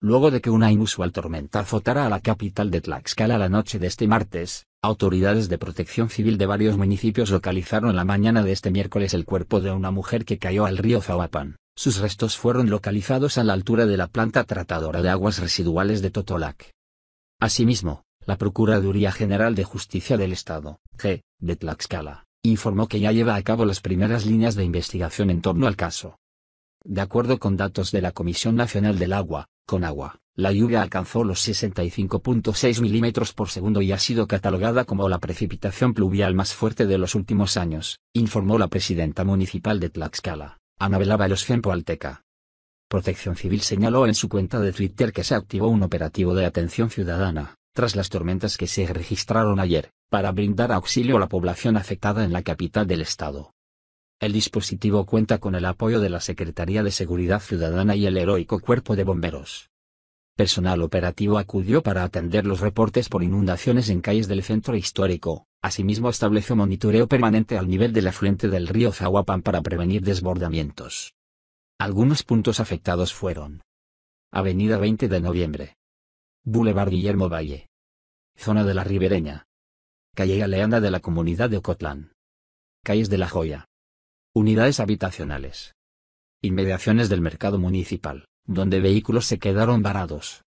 Luego de que una inusual tormenta azotara a la capital de Tlaxcala la noche de este martes, autoridades de protección civil de varios municipios localizaron la mañana de este miércoles el cuerpo de una mujer que cayó al río Zahuapan. Sus restos fueron localizados a la altura de la planta tratadora de aguas residuales de Totolac. Asimismo, la Procuraduría General de Justicia del Estado, G, de Tlaxcala, informó que ya lleva a cabo las primeras líneas de investigación en torno al caso. De acuerdo con datos de la Comisión Nacional del Agua, con agua. La lluvia alcanzó los 65.6 milímetros por segundo y ha sido catalogada como la precipitación pluvial más fuerte de los últimos años, informó la presidenta municipal de Tlaxcala, Anabela Valosfiampo Alteca. Protección Civil señaló en su cuenta de Twitter que se activó un operativo de atención ciudadana, tras las tormentas que se registraron ayer, para brindar auxilio a la población afectada en la capital del estado. El dispositivo cuenta con el apoyo de la Secretaría de Seguridad Ciudadana y el heroico Cuerpo de Bomberos. Personal operativo acudió para atender los reportes por inundaciones en calles del centro histórico, asimismo estableció monitoreo permanente al nivel del afluente del río Zahuapan para prevenir desbordamientos. Algunos puntos afectados fueron Avenida 20 de Noviembre, Boulevard Guillermo Valle, Zona de la Ribereña, Calle Galeana de la Comunidad de Ocotlán, Calles de la Joya, unidades habitacionales. Inmediaciones del mercado municipal, donde vehículos se quedaron varados.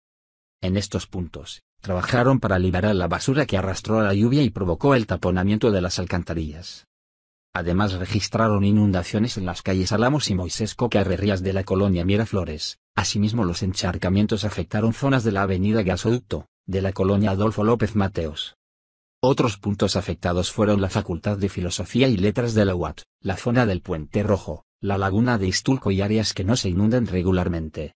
En estos puntos, trabajaron para liberar la basura que arrastró la lluvia y provocó el taponamiento de las alcantarillas. Además registraron inundaciones en las calles Alamos y Moisés Carrerías de la colonia Miraflores, asimismo los encharcamientos afectaron zonas de la avenida Gasoducto, de la colonia Adolfo López Mateos, otros puntos afectados fueron la Facultad de Filosofía y Letras de la UAT, la zona del Puente Rojo, la laguna de Istulco y áreas que no se inundan regularmente.